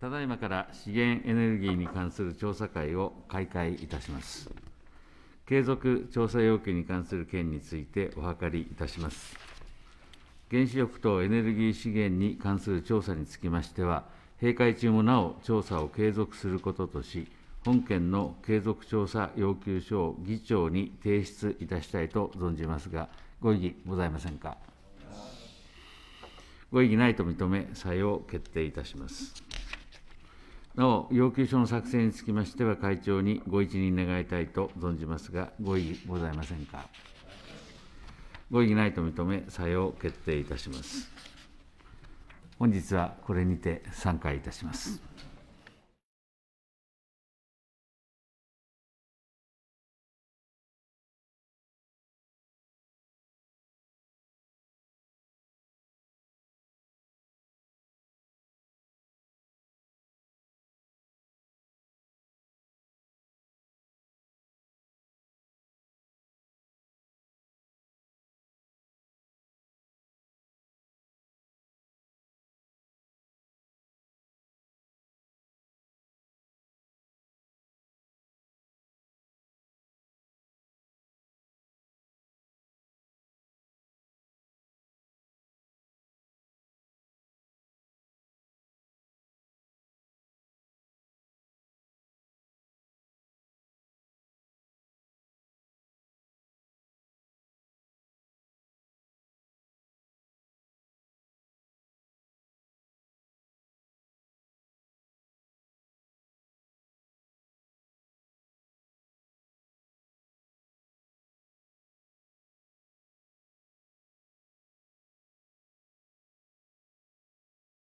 ただいまから資源エネルギーに関する調査会を開会いたします。継続調査要求に関する件についてお諮りいたします。原子力とエネルギー資源に関する調査につきましては、閉会中もなお調査を継続することとし、本件の継続調査要求書を議長に提出いたしたいと存じますが、ご異議ございませんか。ご異議ないと認め、採用決定いたします。なお、要求書の作成につきましては、会長にご一任願いたいと存じますが、ご異議ございませんか。ご異議ないと認め、採用決定いたします。本日はこれにて散会いたします。